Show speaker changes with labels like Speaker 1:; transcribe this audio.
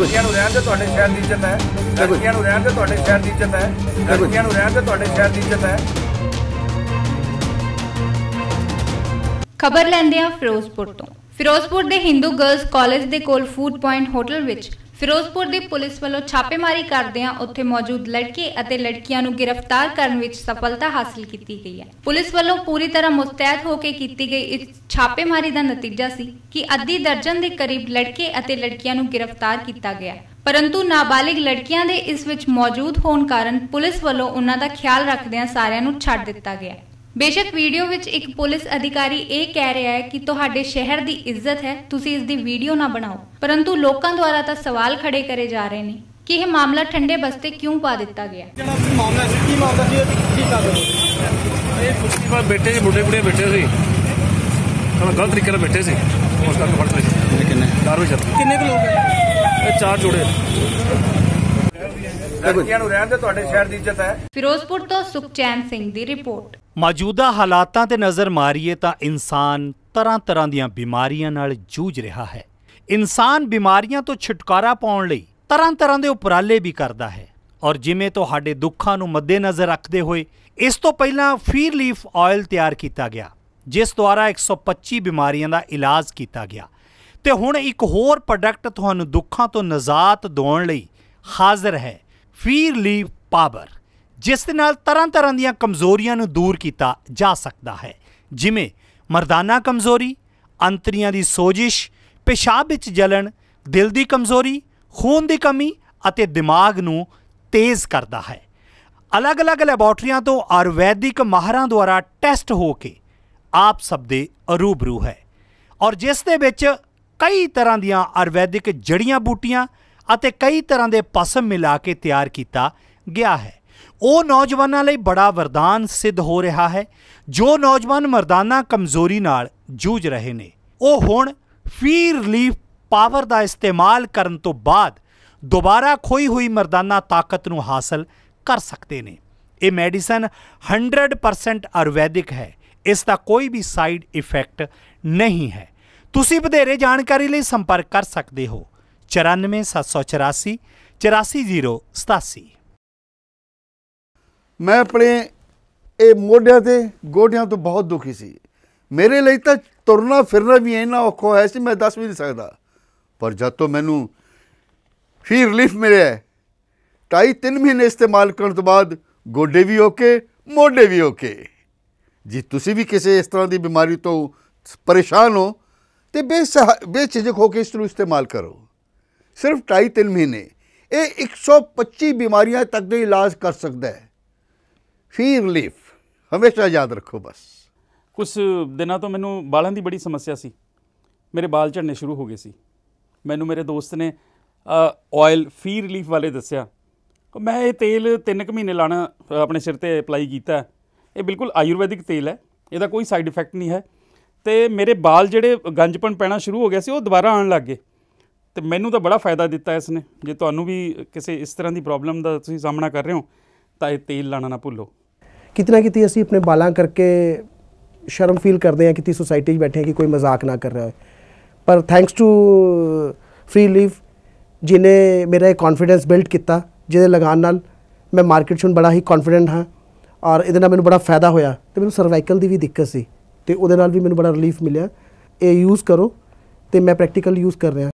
Speaker 1: ਲੜਕੀਆਂ ਨੂੰ ਰਹਿਣ ਤੇ ਤੁਹਾਡੇ ਸ਼ਹਿਰ ਦੀ ਇੱਜ਼ਤ ਹੈ ਲੜਕੀਆਂ ਨੂੰ ਰਹਿਣ ਤੇ ਤੁਹਾਡੇ ਸ਼ਹਿਰ ਦੀ ਇੱਜ਼ਤ ਹੈ ਲੜਕੀਆਂ ਨੂੰ ਰਹਿਣ ਤੇ ਤੁਹਾਡੇ ਸ਼ਹਿਰ ਦੀ ਇੱਜ਼ਤ ਹੈ
Speaker 2: ਖਬਰ ਲੈਂਦੇ ਆ ਫਿਰੋਜ਼ਪੁਰ ਤੋਂ ਫਿਰੋਜ਼ਪੁਰ ਦੇ ਹਿੰਦੂ ਗਰਲਜ਼ ਕਾਲਜ ਦੇ ਕੋਲ ਫੂਡ ਪੁਆਇੰਟ ਹੋਟਲ ਵਿੱਚ ਫਿਰੋਜ਼ਪੁਰ ਦੀ ਪੁਲਿਸ ਵੱਲੋਂ ਛਾਪੇਮਾਰੀ ਕਰਦਿਆਂ ਉੱਥੇ ਮੌਜੂਦ ਲੜਕੇ ਅਤੇ ਲੜਕੀਆਂ ਨੂੰ ਗ੍ਰਿਫਤਾਰ ਕਰਨ ਵਿੱਚ ਸਫਲਤਾ ਹਾਸਲ ਕੀਤੀ ਗਈ ਹੈ ਪੁਲਿਸ ਵੱਲੋਂ ਪੂਰੀ ਤਰ੍ਹਾਂ ਮੁਸਤੈਦ ਹੋ ਕੇ ਕੀਤੀ ਗਈ ਇਸ ਛਾਪੇਮਾਰੀ ਦਾ ਨਤੀਜਾ ਸੀ ਕਿ ਅੱਧੀ ਦਰਜਨ ਦੇ ਕਰੀਬ ਲੜਕੇ ਅਤੇ ਲੜਕੀਆਂ ਨੂੰ ਗ੍ਰਿਫਤਾਰ ਕੀਤਾ ਗਿਆ ਪਰੰਤੂ ਨਾਬਾਲਿਗ ਲੜਕੀਆਂ ਦੇ ਇਸ ਵਿੱਚ ਮੌਜੂਦ ਹੋਣ ਕਾਰਨ ਪੁਲਿਸ ਵੱਲੋਂ ਉਹਨਾਂ ਦਾ ਖਿਆਲ ਰੱਖਦਿਆਂ ਸਾਰਿਆਂ ਨੂੰ ਛੱਡ ਦਿੱਤਾ ਗਿਆ ਬੇਸ਼ੱਕ ਵੀਡੀਓ ਵਿੱਚ ਇੱਕ ਪੁਲਿਸ ਅਧਿਕਾਰੀ ਇਹ ਕਹਿ ਰਿਹਾ ਹੈ ਕਿ ਤੁਹਾਡੇ ਸ਼ਹਿਰ ਦੀ ਇੱਜ਼ਤ ਹੈ ਤੁਸੀਂ ਇਸ ਦੀ ਵੀਡੀਓ ਨਾ ਬਣਾਓ ਪਰੰਤੂ ਲੋਕਾਂ ਦੁਆਰਾ ਤਾਂ ਸਵਾਲ ਖੜੇ ਕਰੇ ਜਾ ਰਹੇ ਨੇ ਕਿ ਇਹ ਮਾਮਲਾ ਠੰਡੇ ਬਸਤੇ ਕਿਉਂ ਪਾ ਦਿੱਤਾ ਗਿਆ
Speaker 1: ਮਾਮਲਾ ਸੀ ਕੀ ਮਾਮਲਾ ਸੀ ਕੀ ਇਹ ਬੈਠੇ ਮੁੰਡੇ ਬੈਠੇ ਸੀ ਗਲਤ ਤਰੀਕੇ ਨਾਲ ਬੈਠੇ ਸੀ ਉਸ ਕਰਕੇ ਕਿੰਨੇ ਕਿੰਨੇ ਕਿੰਨੇ ਕੁ
Speaker 2: ਲੋਕ
Speaker 1: ਇਹ ਚਾਰ ਜੋੜੇ
Speaker 3: ਲੜਕੀਆਂ ਨੂੰ ਰਹਿਣ ਦੇ ਤੁਹਾਡੇ ਸ਼ਹਿਰ ਦੀ ਇੱਜ਼ਤ ਹੈ
Speaker 2: ਫਿਰੋਜ਼ਪੁਰ ਤੋਂ ਸੁਖਚੈਨ ਸਿੰਘ ਦੀ ਰਿਪੋਰਟ
Speaker 3: ਮੌਜੂਦਾ ਹਾਲਾਤਾਂ ਤੇ ਨਜ਼ਰ ਮਾਰੀਏ ਤਾਂ ਇਨਸਾਨ ਤਰ੍ਹਾਂ ਤਰ੍ਹਾਂ ਦੀਆਂ ਬਿਮਾਰੀਆਂ ਨਾਲ ਜੂਝ ਰਿਹਾ ਹੈ ਇਨਸਾਨ ਬਿਮਾਰੀਆਂ ਤੋਂ ਛੁਟਕਾਰਾ ਪਾਉਣ ਲਈ ਤਰ੍ਹਾਂ ਤਰ੍ਹਾਂ ਦੇ ਉਪਰਾਲੇ ਵੀ ਕਰਦਾ ਹੈ ਔਰ ਜਿਵੇਂ ਤੁਹਾਡੇ ਦੁੱਖਾਂ ਨੂੰ ਮੱਦੇਨਜ਼ਰ ਰੱਖਦੇ ਹੋਏ ਇਸ ਤੋਂ ਪਹਿਲਾਂ ਫੀਰ ਲੀਫ ਆਇਲ ਤਿਆਰ ਕੀਤਾ ਗਿਆ ਜਿਸ ਦੁਆਰਾ 125 ਬਿਮਾਰੀਆਂ ਦਾ ਇਲਾਜ ਕੀਤਾ ਗਿਆ ਤੇ ਹੁਣ ਇੱਕ ਹੋਰ ਪ੍ਰੋਡਕਟ ਤੁਹਾਨੂੰ ਦੁੱਖਾਂ ਤੋਂ ਨਜ਼ਾਤ ਦਿਵਾਉਣ ਲਈ ਹਾਜ਼ਰ ਹੈ ਫੀਰ ਲੀਵ ਪਾਵਰ ਜਿਸ ਦੇ ਨਾਲ ਤਰ੍ਹਾਂ ਤਰ੍ਹਾਂ ਦੀਆਂ ਕਮਜ਼ੋਰੀਆਂ ਨੂੰ ਦੂਰ ਕੀਤਾ ਜਾ ਸਕਦਾ ਹੈ ਜਿਵੇਂ ਮਰਦਾਨਾ ਕਮਜ਼ੋਰੀ ਅੰਤਰੀਆਂ ਦੀ ਸੋਜਿਸ਼ ਪਿਸ਼ਾਬ ਵਿੱਚ ਜਲਣ ਦਿਲ ਦੀ ਕਮਜ਼ੋਰੀ ਖੂਨ ਦੀ ਕਮੀ ਅਤੇ ਦਿਮਾਗ ਨੂੰ ਤੇਜ਼ ਕਰਦਾ ਹੈ ਅਲੱਗ-ਅਲੱਗ ਲੈਬੋਰਟਰੀਆਂ ਤੋਂ ਆਯੁਰਵੈਦਿਕ ਮਾਹਰਾਂ ਦੁਆਰਾ ਟੈਸਟ ਹੋ ਕੇ ਆਪ ਸਭ ਦੇ ਅਰੂਬਰੂ ਹੈ ਔਰ ਜਿਸ ਦੇ ਵਿੱਚ ਕਈ ਤਰ੍ਹਾਂ ਦੀਆਂ ਆਯੁਰਵੈਦਿਕ ਜੜੀਆਂ ਬੂਟੀਆਂ ਅਤੇ ਕਈ ਤਰ੍ਹਾਂ ਦੇ ਪਸਮ ਮਿਲਾ ਕੇ ਤਿਆਰ ਕੀਤਾ ਗਿਆ ਹੈ ਉਹ ਨੌਜਵਾਨਾਂ ਲਈ ਬੜਾ ਵਰਦਾਨ ਸਿੱਧ ਹੋ ਰਿਹਾ ਹੈ ਜੋ ਨੌਜਵਾਨ ਮਰਦਾਨਾ ਕਮਜ਼ੋਰੀ ਨਾਲ ਜੂਝ ਰਹੇ ਨੇ ਉਹ ਹੁਣ ਫੀ ਰਿਲੀਫ ਪਾਵਰ ਦਾ ਇਸਤੇਮਾਲ ਕਰਨ ਤੋਂ ਬਾਅਦ ਦੁਬਾਰਾ ਖੋਈ ਹੋਈ ਮਰਦਾਨਾ ਤਾਕਤ ਨੂੰ ਹਾਸਲ ਕਰ ਸਕਦੇ ਨੇ ਇਹ ਮੈਡੀਸਨ 100% ਆਯੁਰਵੈਦਿਕ ਹੈ ਇਸ ਦਾ ਕੋਈ ਵੀ ਸਾਈਡ ਇਫੈਕਟ ਨਹੀਂ ਹੈ ਤੁਸੀਂ ਵਧੇਰੇ ਜਾਣਕਾਰੀ ਲਈ ਸੰਪਰਕ ਕਰ ਸਕਦੇ ਹੋ 94784 84087
Speaker 1: ਮੈਂ ਆਪਣੇ ਇਹ ਮੋਢਿਆਂ ਤੇ ਗੋਡਿਆਂ ਤੋਂ ਬਹੁਤ ਦੁਖੀ ਸੀ ਮੇਰੇ ਲਈ ਤਾਂ ਤੁਰਨਾ ਫਿਰਨਾ ਵੀ ਇੰਨਾ ਔਖਾ ਹੋਇਆ ਸੀ ਮੈਂ ਦੱਸ ਵੀ ਨਹੀਂ ਸਕਦਾ ਪਰ ਜਦ ਤੋਂ ਮੈਨੂੰ ਫੀ ਰਿਲੀਫ ਮਿਲਿਆ ਟਾਈ 3 ਮਹੀਨੇ ਇਸਤੇਮਾਲ ਕਰਨ ਤੋਂ ਬਾਅਦ ਗੋਡੇ ਵੀ ਓਕੇ ਮੋਢੇ ਵੀ ਓਕੇ ਜੀ ਤੁਸੀਂ ਵੀ ਕਿਸੇ ਇਸ ਤਰ੍ਹਾਂ ਦੀ ਬਿਮਾਰੀ ਤੋਂ ਪਰੇਸ਼ਾਨ ਹੋ ਤੇ ਬੇਚੇ ਜੇ ਕੇ ਇਸ ਨੂੰ ਇਸਤੇਮਾਲ ਕਰੋ ਸਿਰਫ 2.5 ਮਹੀਨੇ ਇਹ 125 ਬਿਮਾਰੀਆਂ ਤੱਕ ਦੇ ਇਲਾਜ ਕਰ ਸਕਦਾ ਹੈ ਫੀ ਰਿਲੀਫ ਹਮੇਸ਼ਾ ਯਾਦ ਰੱਖੋ ਬਸ
Speaker 4: ਕੁਝ ਦਿਨਾਂ ਤੋਂ ਮੈਨੂੰ ਬਾਲਾਂ ਦੀ ਬੜੀ ਸਮੱਸਿਆ ਸੀ ਮੇਰੇ ਬਾਲ ਝੜਨੇ ਸ਼ੁਰੂ ਹੋ ਗਏ ਸੀ ਮੈਨੂੰ ਮੇਰੇ ਦੋਸਤ ਨੇ ਆਇਲ ਫੀ ਰਿਲੀਫ ਵਾਲੇ ਦੱਸਿਆ ਮੈਂ ਇਹ ਤੇਲ 3 ਕੁ ਮਹੀਨੇ ਲਾਣਾ ਆਪਣੇ ਸਿਰ ਤੇ ਅਪਲਾਈ ਕੀਤਾ ਇਹ ਬਿਲਕੁਲ ਆਯੁਰਵੈਦਿਕ ਤੇਲ ਹੈ ਇਹਦਾ ਕੋਈ ਸਾਈਡ ਇਫੈਕਟ ਨਹੀਂ ਹੈ ਤੇ ਮੇਰੇ ਬਾਲ ਜਿਹੜੇ ਗੰਜਪਨ ਪੈਣਾ ਸ਼ੁਰੂ ਹੋ ਗਿਆ ਸੀ ਉਹ ਦੁਬਾਰਾ ਆਉਣ ਲੱਗ ਗਏ ਤੇ ਮੈਨੂੰ ਤਾਂ ਬੜਾ ਫਾਇਦਾ ਦਿੱਤਾ ਇਸ ਨੇ ਜੇ ਤੁਹਾਨੂੰ ਵੀ ਕਿਸੇ ਇਸ ਤਰ੍ਹਾਂ ਦੀ ਪ੍ਰੋਬਲਮ ਦਾ ਤੁਸੀਂ ਸਾਹਮਣਾ ਕਰ ਰਹੇ ਹੋ ਤਾਂ ਇਹ ਤੇਲ ਲਾਣਾ ਨਾ ਭੁੱਲੋ
Speaker 3: ਕਿਤਨਾ ਕਿਤੇ ਅਸੀਂ ਆਪਣੇ ਬਾਲਾਂ ਕਰਕੇ ਸ਼ਰਮ ਫੀਲ ਕਰਦੇ ਹਾਂ ਕਿਤੇ ਸੋਸਾਇਟੀ 'ਚ ਬੈਠੇ ਕਿ ਕੋਈ ਮਜ਼ਾਕ ਨਾ ਕਰ ਰਿਹਾ ਹੋਵੇ ਪਰ ਥੈਂਕਸ ਟੂ ਫ੍ਰੀ ਲੀਫ ਜਿਨੇ ਮੇਰਾ ਇਹ ਕੌਨਫੀਡੈਂਸ ਬਿਲਡ ਕੀਤਾ ਜਿਹਦੇ ਲਗਾਨ ਨਾਲ ਮੈਂ ਮਾਰਕੀਟ 'ਚ ਬੜਾ ਹੀ ਕੌਨਫੀਡੈਂਟ ਹਾਂ ਔਰ ਇਹਦੇ ਨਾਲ ਮੈਨੂੰ ਬੜਾ ਫਾਇਦਾ ਹੋਇਆ ਤੇ ਮੈਨੂੰ ਸਰਵਾਈਕਲ ਦੀ ਵੀ
Speaker 1: ਦਿੱਕਤ ਸੀ ਤੇ ਉਹਦੇ ਨਾਲ ਵੀ ਮੈਨੂੰ ਬੜਾ ਰਿਲੀਫ ਮਿਲਿਆ ਇਹ ਯੂਜ਼ ਕਰੋ ਤੇ ਮੈਂ ਪ੍ਰੈਕਟੀਕਲ ਯੂਜ਼ ਕਰ ਰਿਹਾ